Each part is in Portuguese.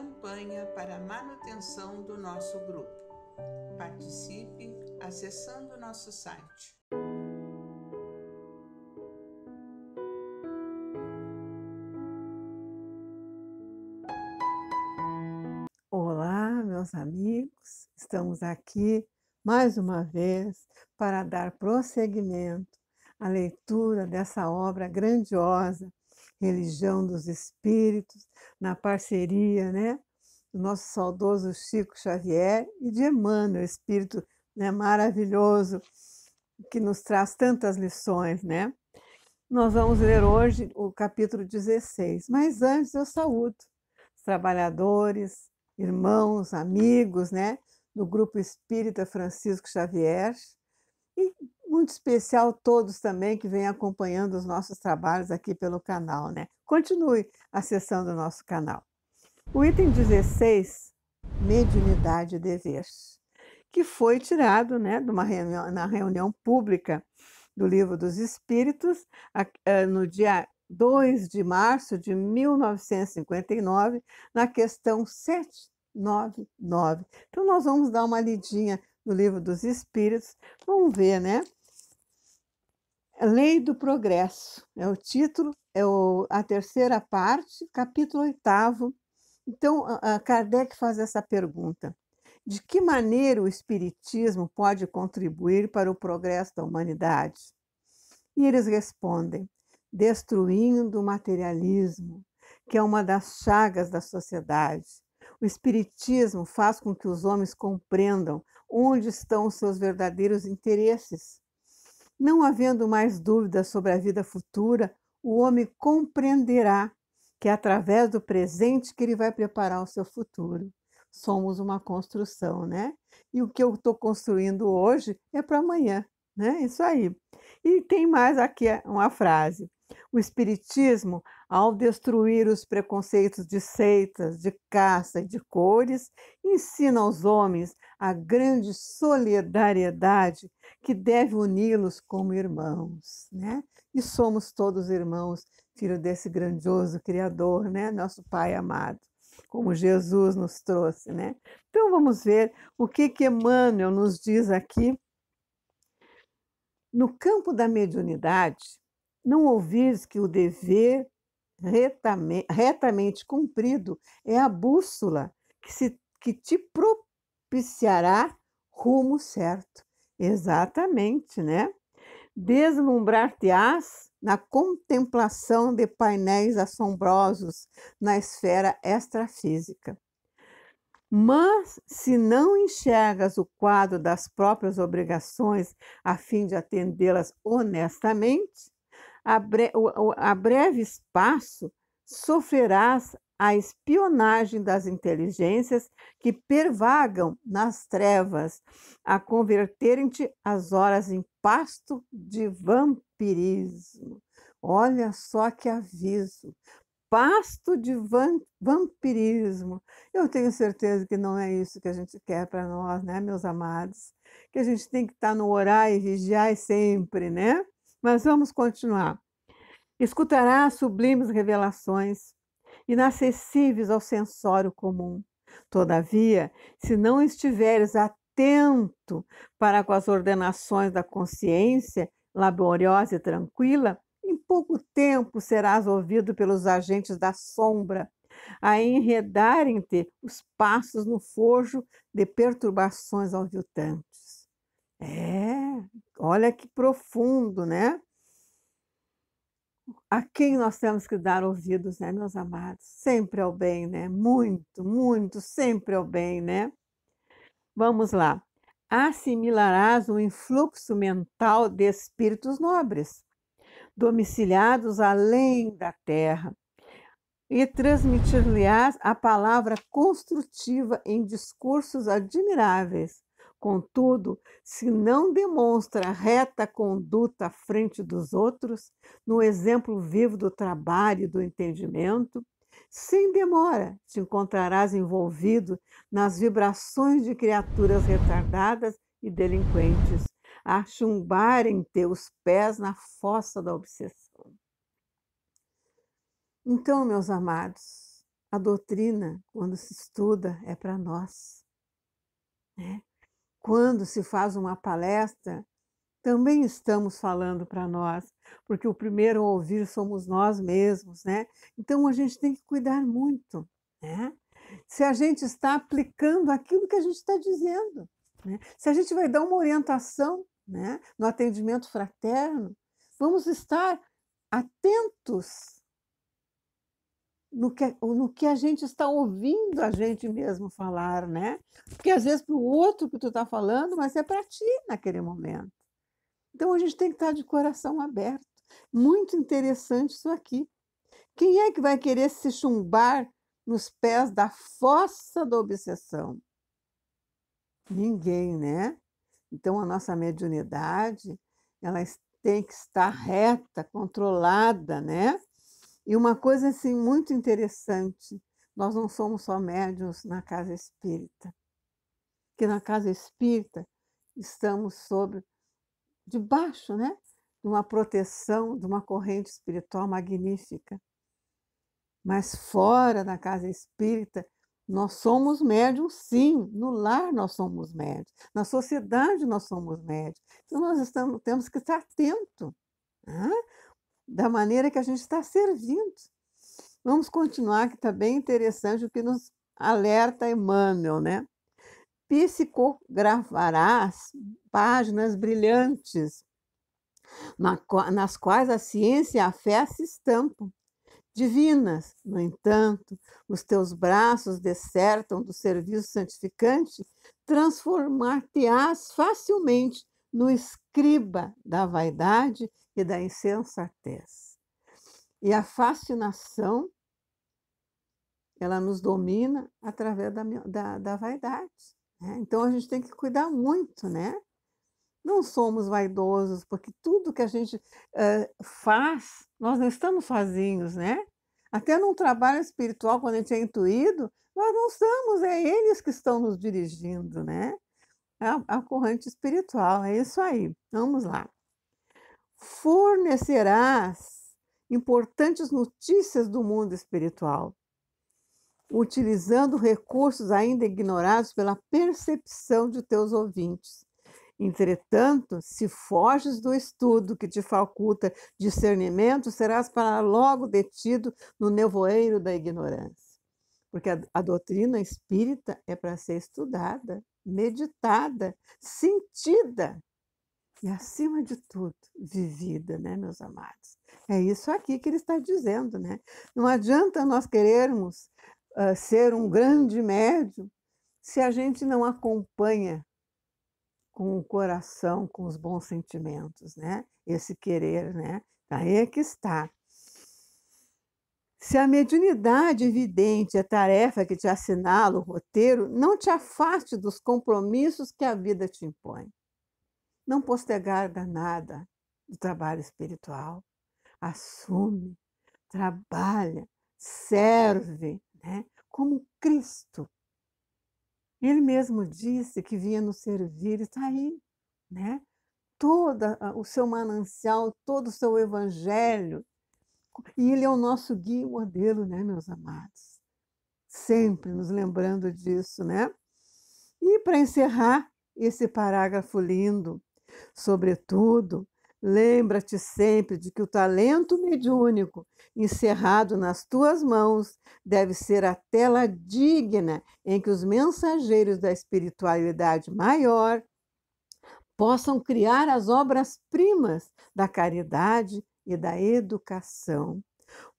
campanha para a manutenção do nosso grupo. Participe acessando nosso site. Olá, meus amigos, estamos aqui mais uma vez para dar prosseguimento à leitura dessa obra grandiosa religião dos espíritos, na parceria né, do nosso saudoso Chico Xavier e de Emmanuel, espírito né, maravilhoso que nos traz tantas lições, né? Nós vamos ler hoje o capítulo 16, mas antes eu saúdo os trabalhadores, irmãos, amigos, né, do Grupo Espírita Francisco Xavier e muito especial a todos também que vêm acompanhando os nossos trabalhos aqui pelo canal, né? Continue acessando o nosso canal. O item 16, mediunidade e deveres, que foi tirado, né, de uma reunião, na reunião pública do Livro dos Espíritos, eh, no dia 2 de março de 1959, na questão 799. Então, nós vamos dar uma lidinha no Livro dos Espíritos, vamos ver, né? Lei do Progresso é o título, é o, a terceira parte, capítulo oitavo. Então, a, a Kardec faz essa pergunta: de que maneira o Espiritismo pode contribuir para o progresso da humanidade? E eles respondem: destruindo o materialismo, que é uma das chagas da sociedade. O Espiritismo faz com que os homens compreendam onde estão os seus verdadeiros interesses não havendo mais dúvidas sobre a vida futura, o homem compreenderá que é através do presente que ele vai preparar o seu futuro. Somos uma construção, né? E o que eu estou construindo hoje é para amanhã, né? Isso aí. E tem mais aqui é, uma frase. O Espiritismo, ao destruir os preconceitos de seitas, de caça e de cores, ensina aos homens a grande solidariedade que deve uni-los como irmãos. Né? E somos todos irmãos, filho desse grandioso Criador, né? nosso Pai amado, como Jesus nos trouxe. Né? Então vamos ver o que, que Emmanuel nos diz aqui. No campo da mediunidade, não ouvis que o dever retamente, retamente cumprido é a bússola que, se, que te propiciará rumo certo. Exatamente, né? Deslumbrar-te-ás na contemplação de painéis assombrosos na esfera extrafísica. Mas, se não enxergas o quadro das próprias obrigações a fim de atendê-las honestamente, a, bre a breve espaço sofrerás a espionagem das inteligências que pervagam nas trevas, a converterem-te as horas em pasto de vampirismo. Olha só que aviso! Pasto de van vampirismo. Eu tenho certeza que não é isso que a gente quer para nós, né, meus amados? Que a gente tem que estar tá no orar e vigiar sempre, né? Mas vamos continuar. Escutará sublimes revelações, inacessíveis ao sensório comum. Todavia, se não estiveres atento para com as ordenações da consciência, laboriosa e tranquila, em pouco tempo serás ouvido pelos agentes da sombra a enredarem-te os passos no forjo de perturbações aviltantes. É, Olha que profundo, né? A quem nós temos que dar ouvidos, né, meus amados? Sempre ao bem, né? Muito, muito, sempre ao bem, né? Vamos lá. Assimilarás o influxo mental de espíritos nobres, domiciliados além da terra, e transmitir-lhes a palavra construtiva em discursos admiráveis, Contudo, se não demonstra reta conduta à frente dos outros, no exemplo vivo do trabalho e do entendimento, sem demora te encontrarás envolvido nas vibrações de criaturas retardadas e delinquentes, a chumbarem teus pés na fossa da obsessão. Então, meus amados, a doutrina, quando se estuda, é para nós. Né? Quando se faz uma palestra, também estamos falando para nós, porque o primeiro a ouvir somos nós mesmos, né? Então a gente tem que cuidar muito, né? Se a gente está aplicando aquilo que a gente está dizendo, né? se a gente vai dar uma orientação né? no atendimento fraterno, vamos estar atentos no que, no que a gente está ouvindo a gente mesmo falar, né? Porque às vezes para o outro que tu está falando, mas é para ti naquele momento. Então a gente tem que estar tá de coração aberto. Muito interessante isso aqui. Quem é que vai querer se chumbar nos pés da fossa da obsessão? Ninguém, né? Então a nossa mediunidade, ela tem que estar reta, controlada, né? E uma coisa assim muito interessante, nós não somos só médios na casa espírita. Que na casa espírita estamos sob debaixo, né, de uma proteção, de uma corrente espiritual magnífica. Mas fora da casa espírita, nós somos médiums, sim. No lar nós somos médiums. Na sociedade nós somos médiums. Então nós estamos, temos que estar atento. Né? da maneira que a gente está servindo. Vamos continuar, que está bem interessante o que nos alerta Emmanuel, né? Psicografarás páginas brilhantes, na, nas quais a ciência e a fé se estampam. Divinas, no entanto, os teus braços descertam do serviço santificante, transformar-te-ás facilmente no escriba da vaidade e da insensatez. E a fascinação, ela nos domina através da, da, da vaidade. Né? Então a gente tem que cuidar muito, né? Não somos vaidosos, porque tudo que a gente uh, faz, nós não estamos sozinhos, né? Até num trabalho espiritual, quando a gente é intuído, nós não estamos, é eles que estão nos dirigindo, né? É a, a corrente espiritual. É isso aí. Vamos lá. Fornecerás importantes notícias do mundo espiritual, utilizando recursos ainda ignorados pela percepção de teus ouvintes. Entretanto, se foges do estudo que te faculta discernimento, serás para logo detido no nevoeiro da ignorância. Porque a, a doutrina espírita é para ser estudada, meditada, sentida e, acima de tudo, vivida, né, meus amados? É isso aqui que ele está dizendo, né? Não adianta nós querermos uh, ser um grande médium se a gente não acompanha com o coração, com os bons sentimentos, né? Esse querer, né? Aí é que está. Se a mediunidade evidente é tarefa que te assinala o roteiro, não te afaste dos compromissos que a vida te impõe. Não postergar nada do trabalho espiritual. Assume, trabalha, serve, né? como Cristo. Ele mesmo disse que vinha nos servir, está aí, né? Todo ah, o seu manancial, todo o seu evangelho e ele é o nosso guia e modelo, né, meus amados? Sempre nos lembrando disso, né? E para encerrar esse parágrafo lindo, sobretudo, lembra-te sempre de que o talento mediúnico encerrado nas tuas mãos deve ser a tela digna em que os mensageiros da espiritualidade maior possam criar as obras-primas da caridade e da educação.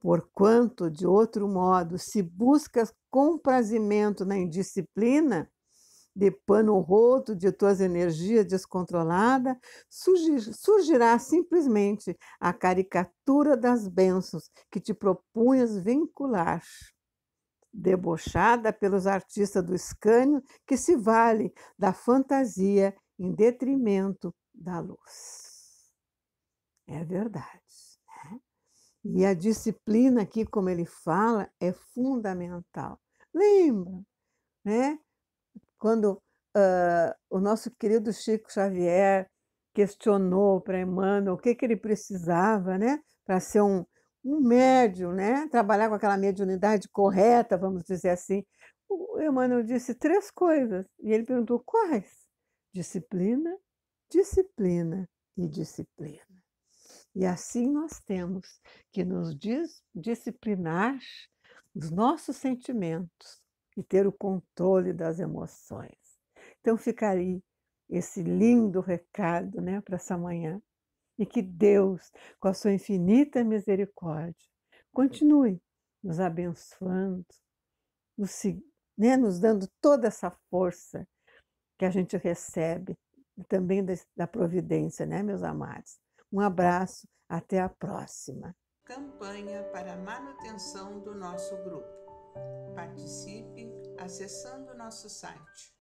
Porquanto, de outro modo, se buscas comprazimento na indisciplina, de pano roto de tuas energias descontrolada, surgirá simplesmente a caricatura das bênçãos que te propunhas vincular. Debochada pelos artistas do escânio que se vale da fantasia em detrimento da luz. É verdade. Né? E a disciplina aqui, como ele fala, é fundamental. Lembra, né? Quando uh, o nosso querido Chico Xavier questionou para Emmanuel o que, que ele precisava, né? Para ser um, um médium, né? Trabalhar com aquela mediunidade correta, vamos dizer assim. O Emmanuel disse três coisas e ele perguntou quais? Disciplina, disciplina e disciplina. E assim nós temos que nos dis disciplinar os nossos sentimentos e ter o controle das emoções. Então ficaria esse lindo recado né, para essa manhã. E que Deus, com a sua infinita misericórdia, continue nos abençoando, nos, né, nos dando toda essa força que a gente recebe, também da providência, né, meus amados? Um abraço, até a próxima. Campanha para a manutenção do nosso grupo. Participe acessando nosso site